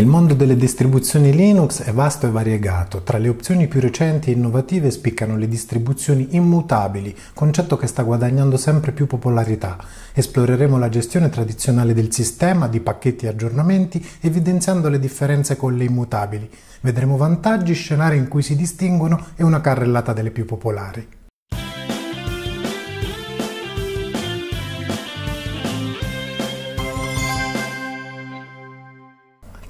Il mondo delle distribuzioni Linux è vasto e variegato. Tra le opzioni più recenti e innovative spiccano le distribuzioni immutabili, concetto che sta guadagnando sempre più popolarità. Esploreremo la gestione tradizionale del sistema, di pacchetti e aggiornamenti, evidenziando le differenze con le immutabili. Vedremo vantaggi, scenari in cui si distinguono e una carrellata delle più popolari.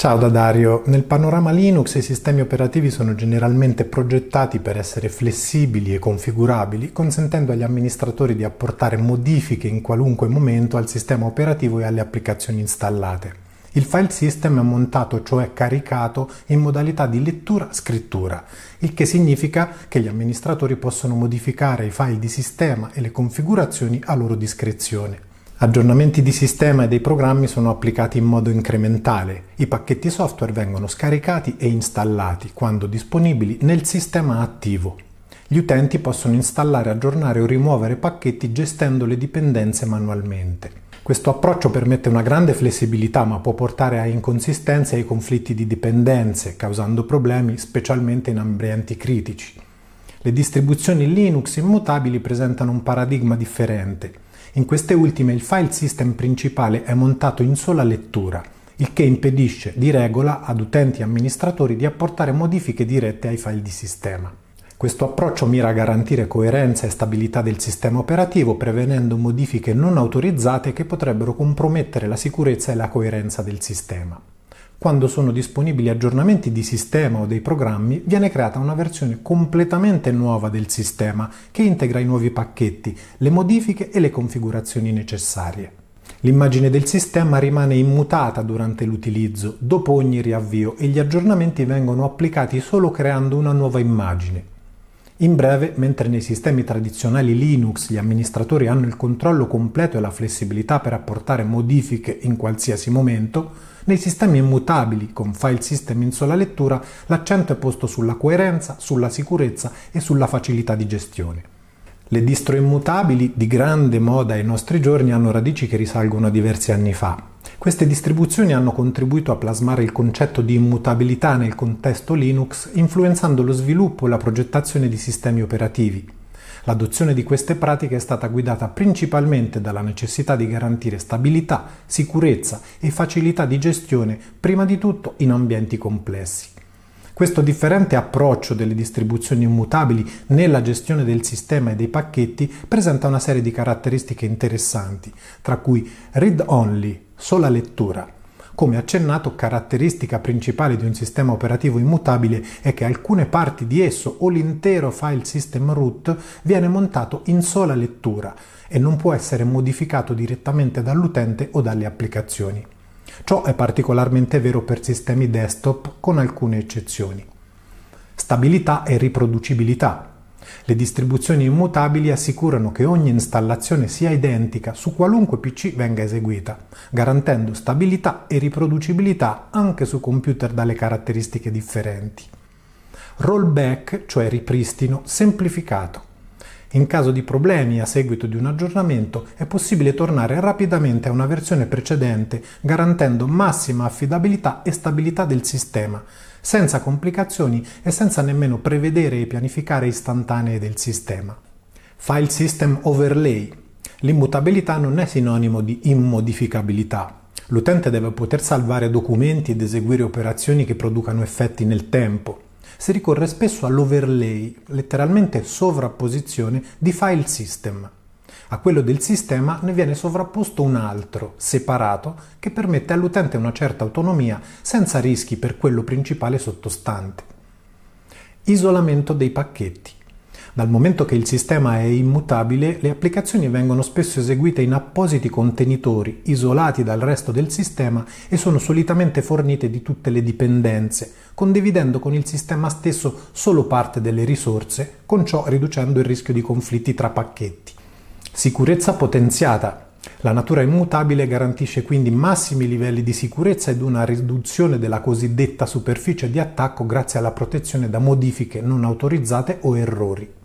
Ciao da Dario, nel panorama Linux i sistemi operativi sono generalmente progettati per essere flessibili e configurabili, consentendo agli amministratori di apportare modifiche in qualunque momento al sistema operativo e alle applicazioni installate. Il file system è montato, cioè caricato, in modalità di lettura-scrittura, il che significa che gli amministratori possono modificare i file di sistema e le configurazioni a loro discrezione. Aggiornamenti di sistema e dei programmi sono applicati in modo incrementale. I pacchetti software vengono scaricati e installati, quando disponibili, nel sistema attivo. Gli utenti possono installare, aggiornare o rimuovere pacchetti gestendo le dipendenze manualmente. Questo approccio permette una grande flessibilità ma può portare a inconsistenze e conflitti di dipendenze, causando problemi specialmente in ambienti critici. Le distribuzioni Linux immutabili presentano un paradigma differente. In queste ultime il file system principale è montato in sola lettura, il che impedisce di regola ad utenti e amministratori di apportare modifiche dirette ai file di sistema. Questo approccio mira a garantire coerenza e stabilità del sistema operativo prevenendo modifiche non autorizzate che potrebbero compromettere la sicurezza e la coerenza del sistema quando sono disponibili aggiornamenti di sistema o dei programmi, viene creata una versione completamente nuova del sistema che integra i nuovi pacchetti, le modifiche e le configurazioni necessarie. L'immagine del sistema rimane immutata durante l'utilizzo, dopo ogni riavvio, e gli aggiornamenti vengono applicati solo creando una nuova immagine. In breve, mentre nei sistemi tradizionali Linux gli amministratori hanno il controllo completo e la flessibilità per apportare modifiche in qualsiasi momento, nei sistemi immutabili con file system in sola lettura, l'accento è posto sulla coerenza, sulla sicurezza e sulla facilità di gestione. Le distro immutabili di grande moda ai nostri giorni hanno radici che risalgono a diversi anni fa. Queste distribuzioni hanno contribuito a plasmare il concetto di immutabilità nel contesto Linux, influenzando lo sviluppo e la progettazione di sistemi operativi. L'adozione di queste pratiche è stata guidata principalmente dalla necessità di garantire stabilità, sicurezza e facilità di gestione, prima di tutto in ambienti complessi. Questo differente approccio delle distribuzioni immutabili nella gestione del sistema e dei pacchetti presenta una serie di caratteristiche interessanti, tra cui read-only, sola lettura, come accennato, caratteristica principale di un sistema operativo immutabile è che alcune parti di esso o l'intero file system root viene montato in sola lettura e non può essere modificato direttamente dall'utente o dalle applicazioni. Ciò è particolarmente vero per sistemi desktop con alcune eccezioni. Stabilità e riproducibilità le distribuzioni immutabili assicurano che ogni installazione sia identica su qualunque PC venga eseguita, garantendo stabilità e riproducibilità anche su computer dalle caratteristiche differenti. Rollback, cioè ripristino semplificato. In caso di problemi a seguito di un aggiornamento è possibile tornare rapidamente a una versione precedente garantendo massima affidabilità e stabilità del sistema, senza complicazioni e senza nemmeno prevedere e pianificare istantanee del sistema. File System Overlay L'immutabilità non è sinonimo di immodificabilità. L'utente deve poter salvare documenti ed eseguire operazioni che producano effetti nel tempo si ricorre spesso all'overlay, letteralmente sovrapposizione di file system. A quello del sistema ne viene sovrapposto un altro, separato, che permette all'utente una certa autonomia senza rischi per quello principale sottostante. Isolamento dei pacchetti. Dal momento che il sistema è immutabile, le applicazioni vengono spesso eseguite in appositi contenitori, isolati dal resto del sistema e sono solitamente fornite di tutte le dipendenze, condividendo con il sistema stesso solo parte delle risorse, con ciò riducendo il rischio di conflitti tra pacchetti. Sicurezza potenziata. La natura immutabile garantisce quindi massimi livelli di sicurezza ed una riduzione della cosiddetta superficie di attacco grazie alla protezione da modifiche non autorizzate o errori.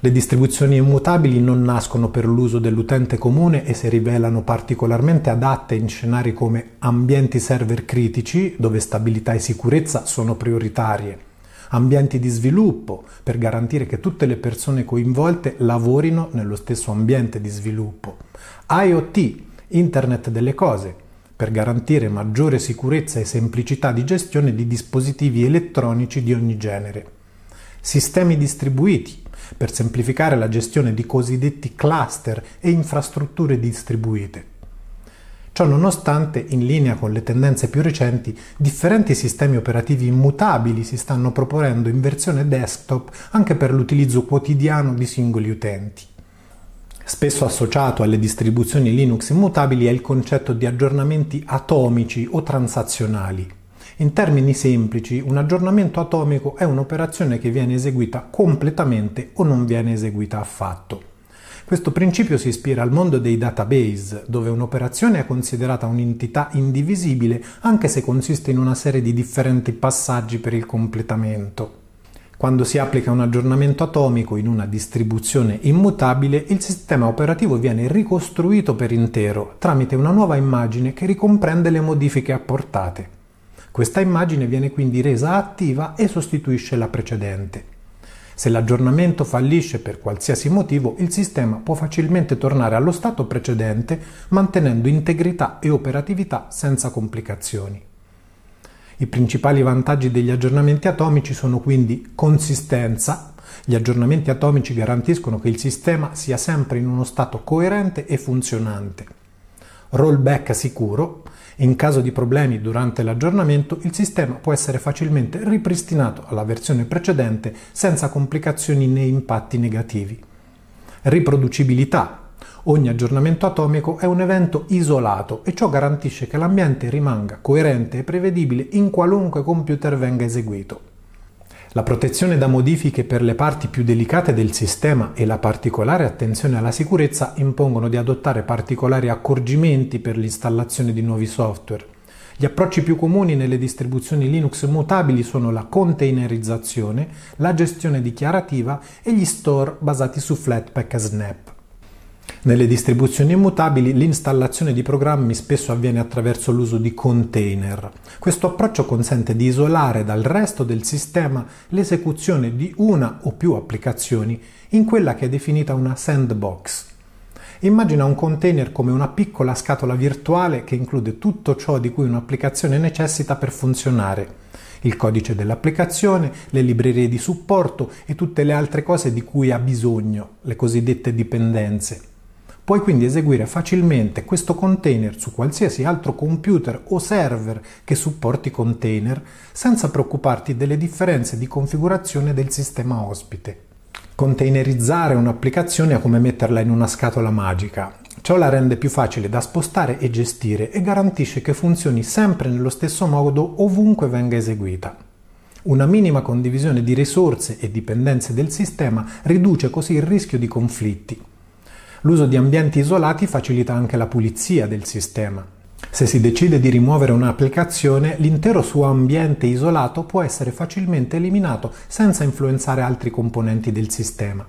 Le distribuzioni immutabili non nascono per l'uso dell'utente comune e si rivelano particolarmente adatte in scenari come ambienti server critici, dove stabilità e sicurezza sono prioritarie, ambienti di sviluppo, per garantire che tutte le persone coinvolte lavorino nello stesso ambiente di sviluppo, IoT, Internet delle cose, per garantire maggiore sicurezza e semplicità di gestione di dispositivi elettronici di ogni genere, sistemi distribuiti, per semplificare la gestione di cosiddetti cluster e infrastrutture distribuite. Ciò nonostante, in linea con le tendenze più recenti, differenti sistemi operativi immutabili si stanno proponendo in versione desktop anche per l'utilizzo quotidiano di singoli utenti. Spesso associato alle distribuzioni Linux immutabili è il concetto di aggiornamenti atomici o transazionali. In termini semplici, un aggiornamento atomico è un'operazione che viene eseguita completamente o non viene eseguita affatto. Questo principio si ispira al mondo dei database, dove un'operazione è considerata un'entità indivisibile anche se consiste in una serie di differenti passaggi per il completamento. Quando si applica un aggiornamento atomico in una distribuzione immutabile, il sistema operativo viene ricostruito per intero tramite una nuova immagine che ricomprende le modifiche apportate. Questa immagine viene quindi resa attiva e sostituisce la precedente. Se l'aggiornamento fallisce per qualsiasi motivo, il sistema può facilmente tornare allo stato precedente mantenendo integrità e operatività senza complicazioni. I principali vantaggi degli aggiornamenti atomici sono quindi consistenza. Gli aggiornamenti atomici garantiscono che il sistema sia sempre in uno stato coerente e funzionante. Rollback sicuro. In caso di problemi durante l'aggiornamento, il sistema può essere facilmente ripristinato alla versione precedente senza complicazioni né impatti negativi. Riproducibilità. Ogni aggiornamento atomico è un evento isolato e ciò garantisce che l'ambiente rimanga coerente e prevedibile in qualunque computer venga eseguito. La protezione da modifiche per le parti più delicate del sistema e la particolare attenzione alla sicurezza impongono di adottare particolari accorgimenti per l'installazione di nuovi software. Gli approcci più comuni nelle distribuzioni Linux mutabili sono la containerizzazione, la gestione dichiarativa e gli store basati su Flatpak e Snap. Nelle distribuzioni immutabili l'installazione di programmi spesso avviene attraverso l'uso di container. Questo approccio consente di isolare dal resto del sistema l'esecuzione di una o più applicazioni in quella che è definita una sandbox. Immagina un container come una piccola scatola virtuale che include tutto ciò di cui un'applicazione necessita per funzionare il codice dell'applicazione, le librerie di supporto e tutte le altre cose di cui ha bisogno, le cosiddette dipendenze. Puoi quindi eseguire facilmente questo container su qualsiasi altro computer o server che supporti container senza preoccuparti delle differenze di configurazione del sistema ospite. Containerizzare un'applicazione è come metterla in una scatola magica. Ciò la rende più facile da spostare e gestire e garantisce che funzioni sempre nello stesso modo ovunque venga eseguita. Una minima condivisione di risorse e dipendenze del sistema riduce così il rischio di conflitti. L'uso di ambienti isolati facilita anche la pulizia del sistema. Se si decide di rimuovere un'applicazione, l'intero suo ambiente isolato può essere facilmente eliminato senza influenzare altri componenti del sistema.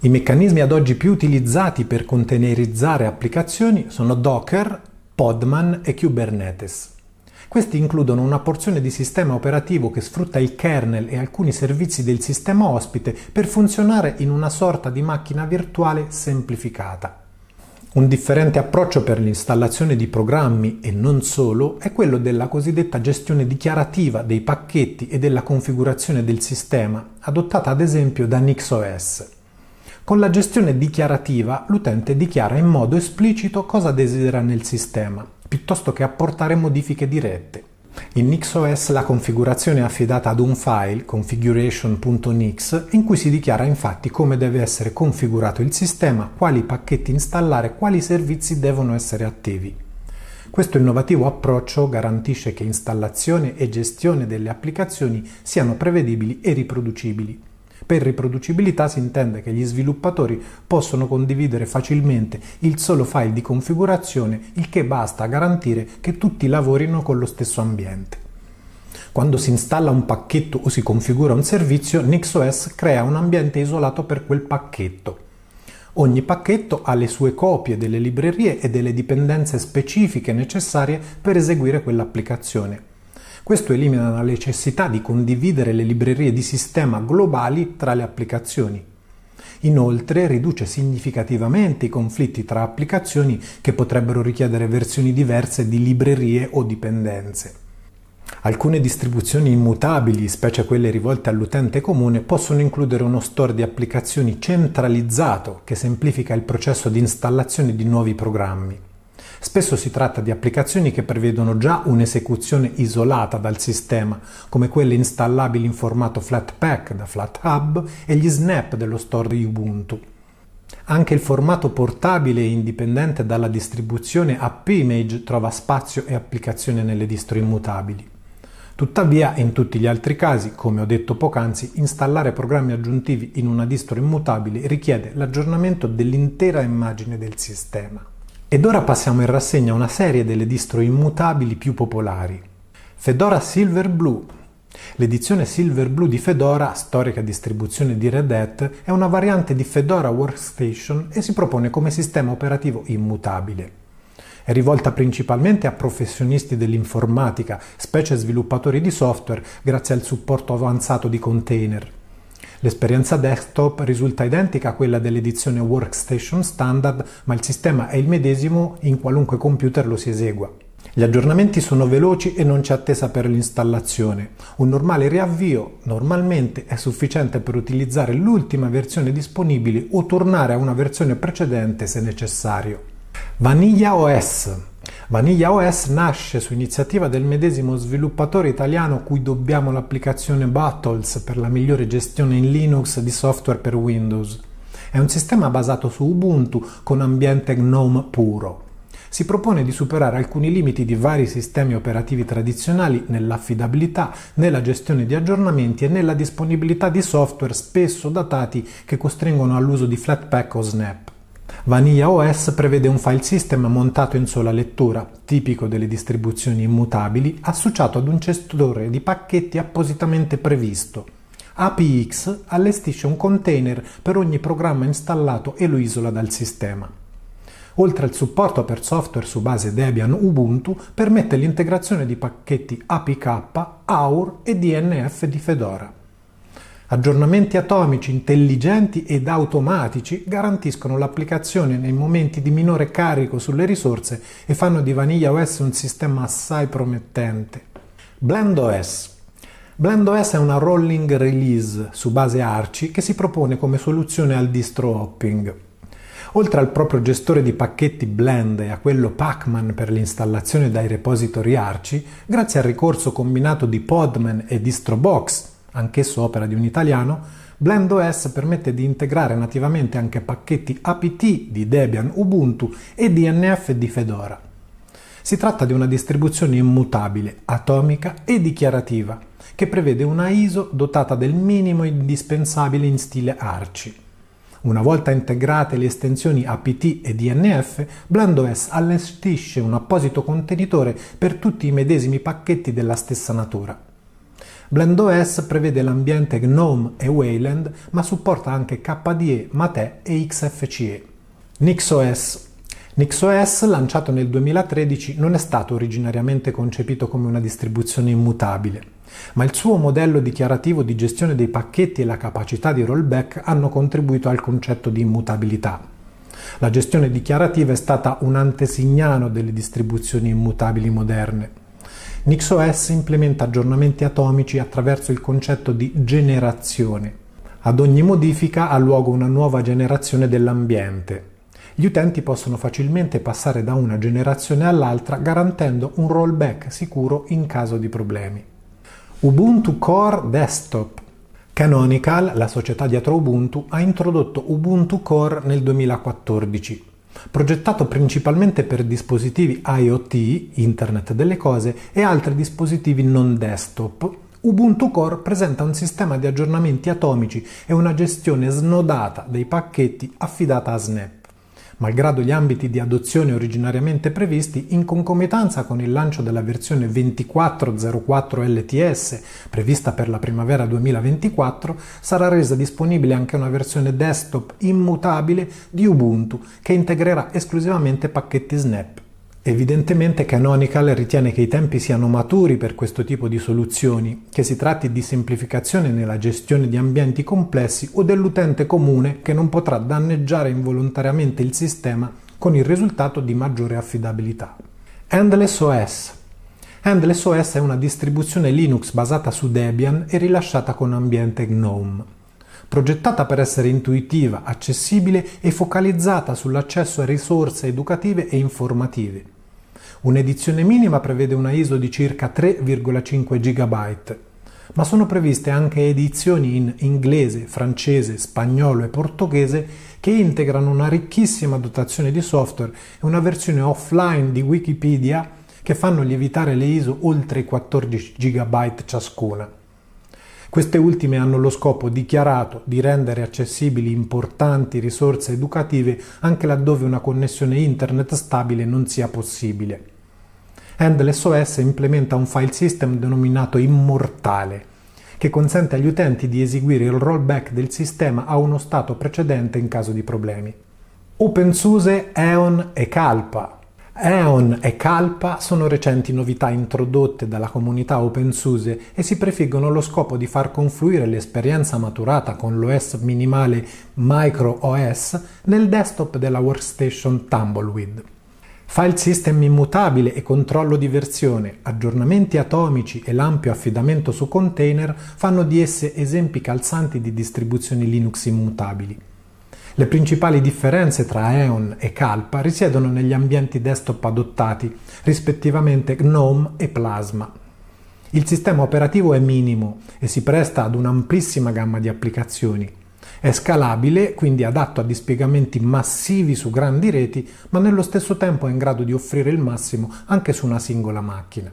I meccanismi ad oggi più utilizzati per containerizzare applicazioni sono Docker, Podman e Kubernetes. Questi includono una porzione di sistema operativo che sfrutta il kernel e alcuni servizi del sistema ospite per funzionare in una sorta di macchina virtuale semplificata. Un differente approccio per l'installazione di programmi e non solo è quello della cosiddetta gestione dichiarativa dei pacchetti e della configurazione del sistema, adottata ad esempio da NixOS. Con la gestione dichiarativa l'utente dichiara in modo esplicito cosa desidera nel sistema piuttosto che apportare modifiche dirette. In NixOS la configurazione è affidata ad un file configuration.nix in cui si dichiara infatti come deve essere configurato il sistema, quali pacchetti installare, quali servizi devono essere attivi. Questo innovativo approccio garantisce che installazione e gestione delle applicazioni siano prevedibili e riproducibili. Per riproducibilità si intende che gli sviluppatori possono condividere facilmente il solo file di configurazione, il che basta a garantire che tutti lavorino con lo stesso ambiente. Quando si installa un pacchetto o si configura un servizio, NixOS crea un ambiente isolato per quel pacchetto. Ogni pacchetto ha le sue copie delle librerie e delle dipendenze specifiche necessarie per eseguire quell'applicazione. Questo elimina la necessità di condividere le librerie di sistema globali tra le applicazioni. Inoltre riduce significativamente i conflitti tra applicazioni che potrebbero richiedere versioni diverse di librerie o dipendenze. Alcune distribuzioni immutabili, specie quelle rivolte all'utente comune, possono includere uno store di applicazioni centralizzato che semplifica il processo di installazione di nuovi programmi. Spesso si tratta di applicazioni che prevedono già un'esecuzione isolata dal sistema, come quelle installabili in formato Flatpak da FlatHub e gli snap dello store di Ubuntu. Anche il formato portabile e indipendente dalla distribuzione AppImage trova spazio e applicazione nelle distro immutabili. Tuttavia, in tutti gli altri casi, come ho detto poc'anzi, installare programmi aggiuntivi in una distro immutabile richiede l'aggiornamento dell'intera immagine del sistema. Ed ora passiamo in rassegna una serie delle distro immutabili più popolari. Fedora Silverblue. L'edizione Silverblue di Fedora, storica distribuzione di Red Hat, è una variante di Fedora Workstation e si propone come sistema operativo immutabile. È rivolta principalmente a professionisti dell'informatica, specie sviluppatori di software, grazie al supporto avanzato di container. L'esperienza desktop risulta identica a quella dell'edizione workstation standard, ma il sistema è il medesimo in qualunque computer lo si esegua. Gli aggiornamenti sono veloci e non c'è attesa per l'installazione. Un normale riavvio normalmente è sufficiente per utilizzare l'ultima versione disponibile o tornare a una versione precedente se necessario. Vanilla OS Vanilla OS nasce su iniziativa del medesimo sviluppatore italiano cui dobbiamo l'applicazione Battles per la migliore gestione in Linux di software per Windows. È un sistema basato su Ubuntu con ambiente GNOME puro si propone di superare alcuni limiti di vari sistemi operativi tradizionali nell'affidabilità, nella gestione di aggiornamenti e nella disponibilità di software spesso datati che costringono all'uso di Flatpak o Snap. Vanilla OS prevede un file system montato in sola lettura, tipico delle distribuzioni immutabili, associato ad un gestore di pacchetti appositamente previsto. APX allestisce un container per ogni programma installato e lo isola dal sistema. Oltre al supporto per software su base Debian Ubuntu, permette l'integrazione di pacchetti APK, AUR e DNF di Fedora. Aggiornamenti atomici intelligenti ed automatici garantiscono l'applicazione nei momenti di minore carico sulle risorse e fanno di Vanilla OS un sistema assai promettente. Blend BlendOS BlendOS è una rolling release su base Arci che si propone come soluzione al distro hopping. Oltre al proprio gestore di pacchetti Blend e a quello Pacman per l'installazione dai repository Arci, grazie al ricorso combinato di Podman e DistroBox, anch'esso opera di un italiano, BlendOS permette di integrare nativamente anche pacchetti apt di Debian Ubuntu e DNF di Fedora. Si tratta di una distribuzione immutabile, atomica e dichiarativa, che prevede una ISO dotata del minimo indispensabile in stile ARCI. Una volta integrate le estensioni apt e dnf, BlendOS allestisce un apposito contenitore per tutti i medesimi pacchetti della stessa natura. BlendOS prevede l'ambiente GNOME e Wayland, ma supporta anche KDE, Mate e XFCE. NixOS NixOS, lanciato nel 2013, non è stato originariamente concepito come una distribuzione immutabile, ma il suo modello dichiarativo di gestione dei pacchetti e la capacità di rollback hanno contribuito al concetto di immutabilità. La gestione dichiarativa è stata un antesignano delle distribuzioni immutabili moderne. NixOS implementa aggiornamenti atomici attraverso il concetto di generazione. Ad ogni modifica ha luogo una nuova generazione dell'ambiente. Gli utenti possono facilmente passare da una generazione all'altra garantendo un rollback sicuro in caso di problemi. Ubuntu Core Desktop Canonical, la società dietro Ubuntu, ha introdotto Ubuntu Core nel 2014 progettato principalmente per dispositivi IoT, Internet delle cose, e altri dispositivi non desktop. Ubuntu Core presenta un sistema di aggiornamenti atomici e una gestione snodata dei pacchetti affidata a Snap malgrado gli ambiti di adozione originariamente previsti, in concomitanza con il lancio della versione 2404 LTS prevista per la primavera 2024, sarà resa disponibile anche una versione desktop immutabile di Ubuntu che integrerà esclusivamente pacchetti Snap. Evidentemente Canonical ritiene che i tempi siano maturi per questo tipo di soluzioni, che si tratti di semplificazione nella gestione di ambienti complessi o dell'utente comune che non potrà danneggiare involontariamente il sistema con il risultato di maggiore affidabilità. Endless OS Endless OS è una distribuzione Linux basata su Debian e rilasciata con ambiente GNOME progettata per essere intuitiva, accessibile e focalizzata sull'accesso a risorse educative e informative. Un'edizione minima prevede una ISO di circa 3,5 GB, ma sono previste anche edizioni in inglese, francese, spagnolo e portoghese che integrano una ricchissima dotazione di software e una versione offline di Wikipedia che fanno lievitare le ISO oltre i 14 GB ciascuna. Queste ultime hanno lo scopo dichiarato di rendere accessibili importanti risorse educative anche laddove una connessione internet stabile non sia possibile. Handless OS implementa un file system denominato immortale, che consente agli utenti di eseguire il rollback del sistema a uno stato precedente in caso di problemi. OpenSUSE, EON e Calpa Eon e Calpa sono recenti novità introdotte dalla comunità OpenSUSE e si prefiggono lo scopo di far confluire l'esperienza maturata con l'OS minimale Micro OS nel desktop della workstation Tumbleweed. File system immutabile e controllo di versione, aggiornamenti atomici e l'ampio affidamento su container fanno di esse esempi calzanti di distribuzioni Linux immutabili. Le principali differenze tra EON e Calpa risiedono negli ambienti desktop adottati, rispettivamente GNOME e Plasma. Il sistema operativo è minimo e si presta ad un'amplissima gamma di applicazioni. È scalabile, quindi adatto a dispiegamenti massivi su grandi reti, ma nello stesso tempo è in grado di offrire il massimo anche su una singola macchina.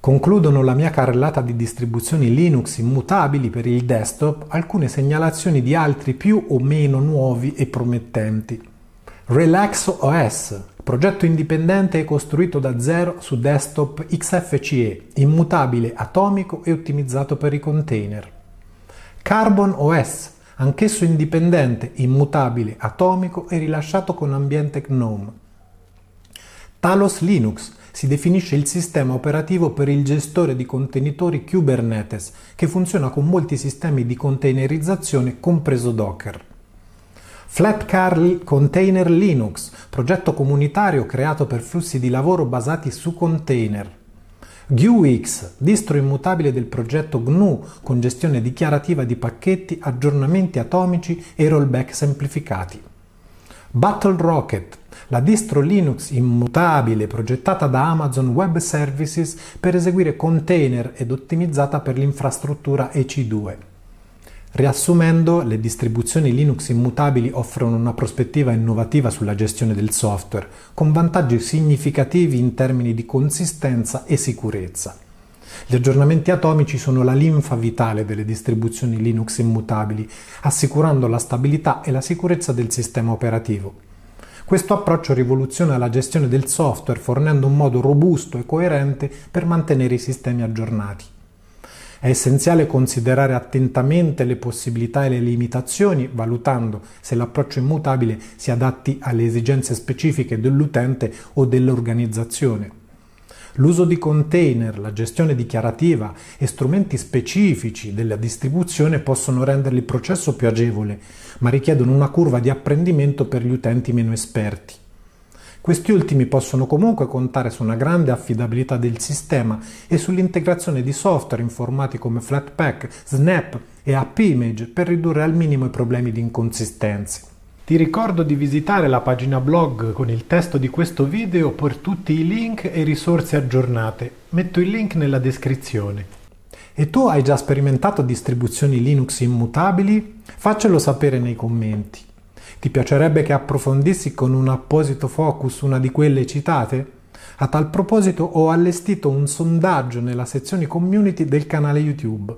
Concludono la mia carrellata di distribuzioni Linux immutabili per il desktop alcune segnalazioni di altri più o meno nuovi e promettenti. Relax OS, progetto indipendente e costruito da zero su desktop XFCE, immutabile, atomico e ottimizzato per i container. Carbon OS, anch'esso indipendente, immutabile, atomico e rilasciato con ambiente GNOME. Talos Linux, si definisce il sistema operativo per il gestore di contenitori Kubernetes, che funziona con molti sistemi di containerizzazione, compreso Docker. Flatcar Container Linux, progetto comunitario creato per flussi di lavoro basati su container. GUIX, distro immutabile del progetto GNU con gestione dichiarativa di pacchetti, aggiornamenti atomici e rollback semplificati. Battle Rocket, la distro Linux immutabile progettata da Amazon Web Services per eseguire container ed ottimizzata per l'infrastruttura EC2. Riassumendo, le distribuzioni Linux immutabili offrono una prospettiva innovativa sulla gestione del software, con vantaggi significativi in termini di consistenza e sicurezza. Gli aggiornamenti atomici sono la linfa vitale delle distribuzioni Linux immutabili, assicurando la stabilità e la sicurezza del sistema operativo. Questo approccio rivoluziona la gestione del software fornendo un modo robusto e coerente per mantenere i sistemi aggiornati. È essenziale considerare attentamente le possibilità e le limitazioni, valutando se l'approccio immutabile si adatti alle esigenze specifiche dell'utente o dell'organizzazione. L'uso di container, la gestione dichiarativa e strumenti specifici della distribuzione possono rendere il processo più agevole, ma richiedono una curva di apprendimento per gli utenti meno esperti. Questi ultimi possono comunque contare su una grande affidabilità del sistema e sull'integrazione di software informati come Flatpak, Snap e App Image per ridurre al minimo i problemi di inconsistenze. Ti ricordo di visitare la pagina blog con il testo di questo video per tutti i link e risorse aggiornate. Metto il link nella descrizione. E tu hai già sperimentato distribuzioni Linux immutabili? Faccelo sapere nei commenti. Ti piacerebbe che approfondissi con un apposito focus una di quelle citate? A tal proposito ho allestito un sondaggio nella sezione community del canale YouTube.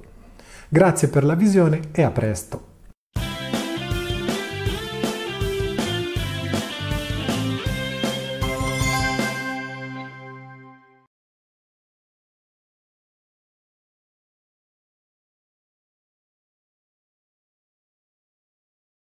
Grazie per la visione e a presto!